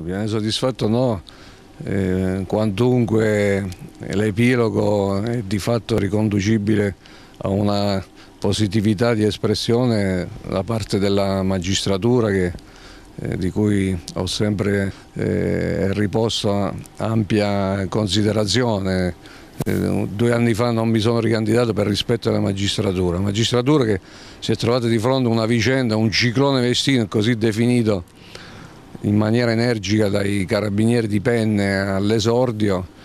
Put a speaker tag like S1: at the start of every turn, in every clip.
S1: Ovviamente soddisfatto no, eh, quantunque l'epilogo è di fatto riconducibile a una positività di espressione da parte della magistratura che, eh, di cui ho sempre eh, riposto ampia considerazione. Eh, due anni fa non mi sono ricandidato per rispetto alla magistratura, magistratura che si è trovata di fronte a una vicenda, un ciclone vestino così definito in maniera energica dai carabinieri di Penne all'esordio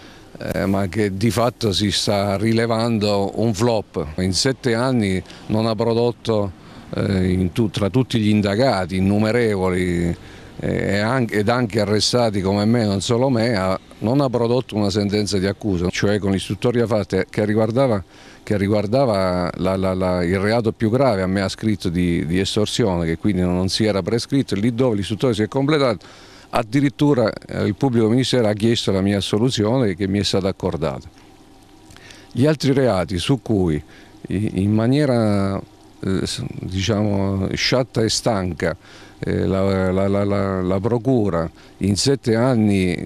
S1: eh, ma che di fatto si sta rilevando un flop. In sette anni non ha prodotto eh, tu, tra tutti gli indagati innumerevoli eh, anche, ed anche arrestati come me, non solo me, ha, non ha prodotto una sentenza di accusa, cioè con l'istruttoria fatta che riguardava, che riguardava la, la, la, il reato più grave, a me ha scritto di, di estorsione, che quindi non si era prescritto, lì dove l'istruttoria si è completata, addirittura eh, il pubblico ministero ha chiesto la mia assoluzione che mi è stata accordata. Gli altri reati su cui in maniera eh, diciamo, sciatta e stanca eh, la, la, la, la Procura in sette anni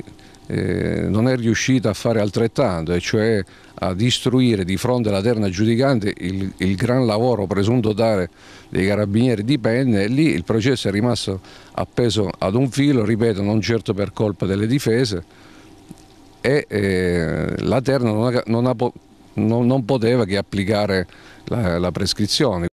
S1: eh, non è riuscita a fare altrettanto, e cioè a distruire di fronte alla terna giudicante il, il gran lavoro presunto dare dei carabinieri di Penne, e lì il processo è rimasto appeso ad un filo, ripeto, non certo per colpa delle difese, e eh, la terna non, ha, non, ha, non, non poteva che applicare la, la prescrizione.